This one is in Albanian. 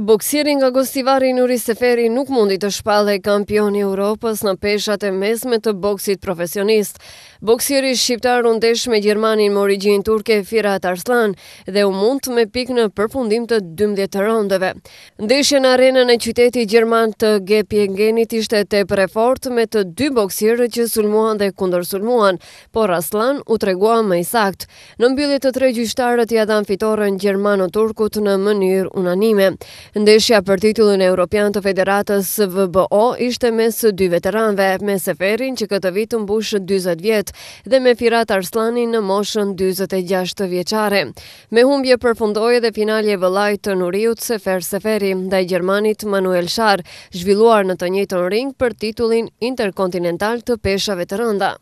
Boksieri nga Gostivari Nuri Seferi nuk mundi të shpallë kampioni i Evropës në peshat e mesme të boksit profesionist. Boksieri shqiptar u ndesh me gjermanin me origjinë turke Firat Arslan dhe u mund me pikë në përfundim të 12 rondeve. Ndeshja në arenën e qytetit gjerman të Gepiengenit ishte tepër e fortë me të dy boksirë që sulmuan dhe kundër sulmuan, por Arslan u tregua më i saktë. Në mbyllje të tre gjyqtarët i dhan fitoren gjermano-turkut në mënyrë unanime. Ndeshja për titullin evropian të Federatës VBO ishte mes dy veteranëve, me Seferin që këtë vit u mbush 40 vjet dhe me Firat Arslani në moshën 46 vjeçare. Me humbje përfundoi edhe finalja e vëllait të Nuriut Sefer Seferi ndaj gjermanit Manuel Schar, zhvilluar në të njëjtën ring për titullin interkontinental të peshave të rënda.